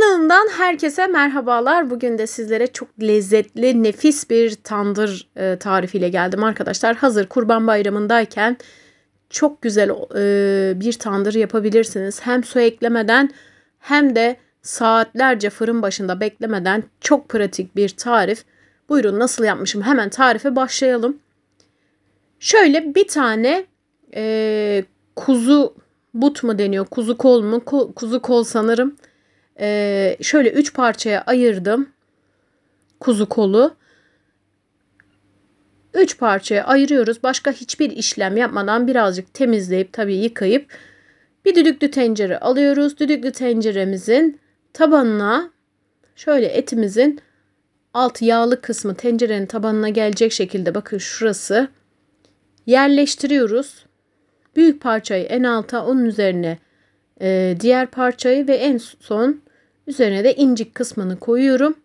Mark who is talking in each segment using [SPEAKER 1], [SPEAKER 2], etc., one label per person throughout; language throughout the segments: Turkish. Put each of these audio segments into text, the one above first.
[SPEAKER 1] Kanalımdan herkese merhabalar. Bugün de sizlere çok lezzetli, nefis bir tandır e, tarifiyle geldim arkadaşlar. Hazır Kurban Bayramı'ndayken çok güzel e, bir tandır yapabilirsiniz. Hem su eklemeden hem de saatlerce fırın başında beklemeden çok pratik bir tarif. Buyurun nasıl yapmışım? Hemen tarife başlayalım. Şöyle bir tane e, kuzu but mu deniyor? Kuzu kol mu? Ko, kuzu kol sanırım ee, şöyle üç parçaya ayırdım kuzu kolu. Üç parçaya ayırıyoruz. Başka hiçbir işlem yapmadan birazcık temizleyip tabii yıkayıp bir düdüklü tencere alıyoruz. Düdüklü tenceremizin tabanına şöyle etimizin alt yağlı kısmı tencerenin tabanına gelecek şekilde bakın şurası yerleştiriyoruz. Büyük parçayı en alta onun üzerine e, diğer parçayı ve en son Üzerine de incik kısmını koyuyorum.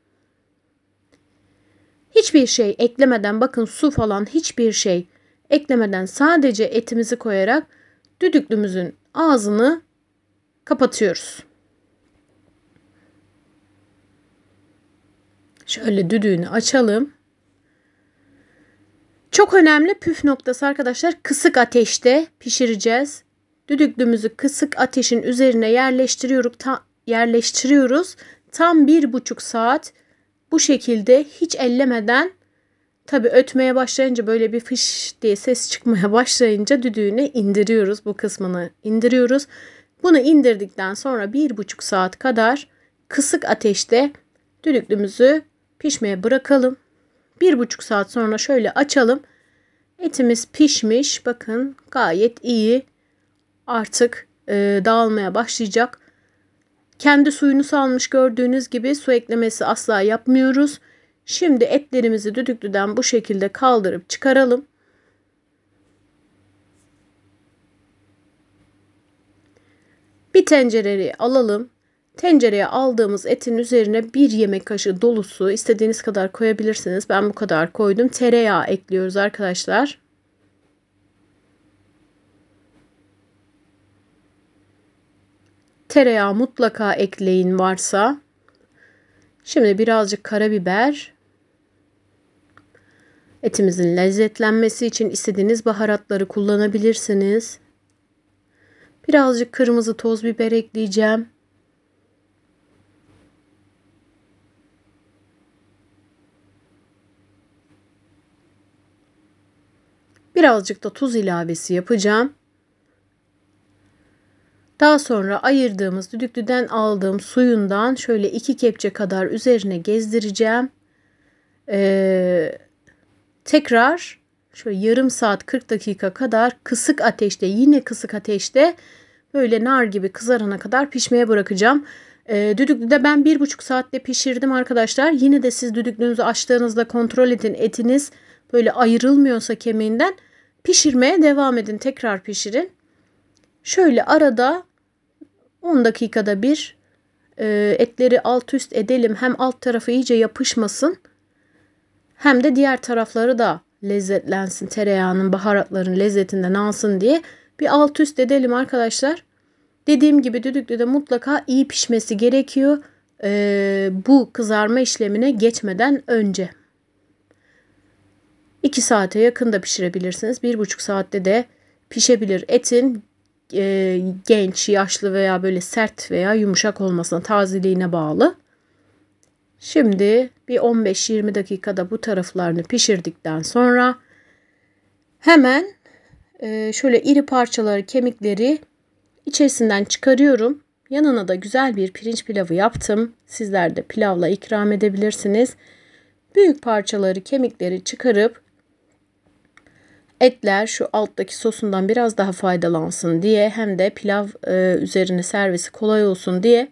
[SPEAKER 1] Hiçbir şey eklemeden bakın su falan hiçbir şey eklemeden sadece etimizi koyarak düdüklümüzün ağzını kapatıyoruz. Şöyle düdüğünü açalım. Çok önemli püf noktası arkadaşlar kısık ateşte pişireceğiz. Düdüklümüzü kısık ateşin üzerine yerleştiriyoruz yerleştiriyoruz. Tam bir buçuk saat bu şekilde hiç ellemeden tabi ötmeye başlayınca böyle bir fış diye ses çıkmaya başlayınca düdüğünü indiriyoruz. Bu kısmını indiriyoruz. Bunu indirdikten sonra bir buçuk saat kadar kısık ateşte düdüklümüzü pişmeye bırakalım. Bir buçuk saat sonra şöyle açalım. Etimiz pişmiş. Bakın gayet iyi. Artık e, dağılmaya başlayacak. Kendi suyunu salmış gördüğünüz gibi su eklemesi asla yapmıyoruz. Şimdi etlerimizi düdüklüden bu şekilde kaldırıp çıkaralım. Bir tencereyi alalım. Tencereye aldığımız etin üzerine bir yemek kaşığı dolusu istediğiniz kadar koyabilirsiniz. Ben bu kadar koydum. Tereyağı ekliyoruz arkadaşlar. Tereyağı mutlaka ekleyin varsa. Şimdi birazcık karabiber. Etimizin lezzetlenmesi için istediğiniz baharatları kullanabilirsiniz. Birazcık kırmızı toz biber ekleyeceğim. Birazcık da tuz ilavesi yapacağım. Daha sonra ayırdığımız düdüklüden aldığım suyundan şöyle iki kepçe kadar üzerine gezdireceğim. Ee, tekrar şöyle yarım saat 40 dakika kadar kısık ateşte yine kısık ateşte böyle nar gibi kızarana kadar pişmeye bırakacağım. E, ee, düdüklüde ben bir buçuk saatte pişirdim arkadaşlar. Yine de siz düdüklünüzü açtığınızda kontrol edin. Etiniz böyle ayrılmıyorsa kemiğinden pişirmeye devam edin. Tekrar pişirin. Şöyle arada 10 dakikada bir e, etleri alt üst edelim. Hem alt tarafı iyice yapışmasın hem de diğer tarafları da lezzetlensin. Tereyağının, baharatların lezzetinden alsın diye bir alt üst edelim arkadaşlar. Dediğim gibi düdüklü de mutlaka iyi pişmesi gerekiyor. Ee, bu kızarma işlemine geçmeden önce. 2 saate yakın da pişirebilirsiniz. 1,5 saatte de pişebilir. Etin e, genç, yaşlı veya böyle sert veya yumuşak olmasına, tazeliğine bağlı. Şimdi bir 15-20 dakikada bu taraflarını pişirdikten sonra hemen e, şöyle iri parçaları, kemikleri içerisinden çıkarıyorum. Yanına da güzel bir pirinç pilavı yaptım. Sizler de pilavla ikram edebilirsiniz. Büyük parçaları, kemikleri çıkarıp Etler şu alttaki sosundan biraz daha faydalansın diye hem de pilav e, üzerine servisi kolay olsun diye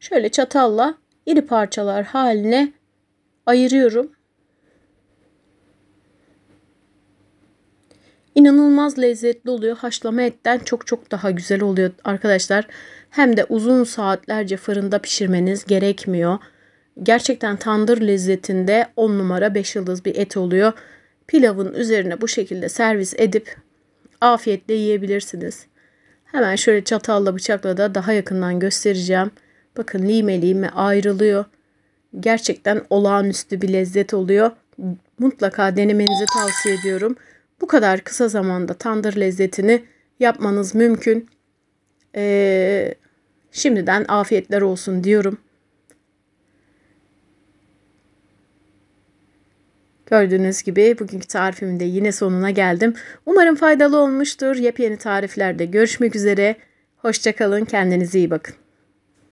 [SPEAKER 1] şöyle çatalla iri parçalar haline ayırıyorum. İnanılmaz lezzetli oluyor. Haşlama etten çok çok daha güzel oluyor arkadaşlar. Hem de uzun saatlerce fırında pişirmeniz gerekmiyor. Gerçekten tandır lezzetinde 10 numara 5 yıldız bir et oluyor pilavın üzerine bu şekilde servis edip afiyetle yiyebilirsiniz. Hemen şöyle çatalla bıçakla da daha yakından göstereceğim. Bakın lime lime ayrılıyor. Gerçekten olağanüstü bir lezzet oluyor. Mutlaka denemenizi tavsiye ediyorum. Bu kadar kısa zamanda tandır lezzetini yapmanız mümkün. Ee, şimdiden afiyetler olsun diyorum. Gördüğünüz gibi bugünkü tarifimde yine sonuna geldim. Umarım faydalı olmuştur. Yepyeni tariflerde görüşmek üzere. Hoşçakalın, kendinize iyi bakın.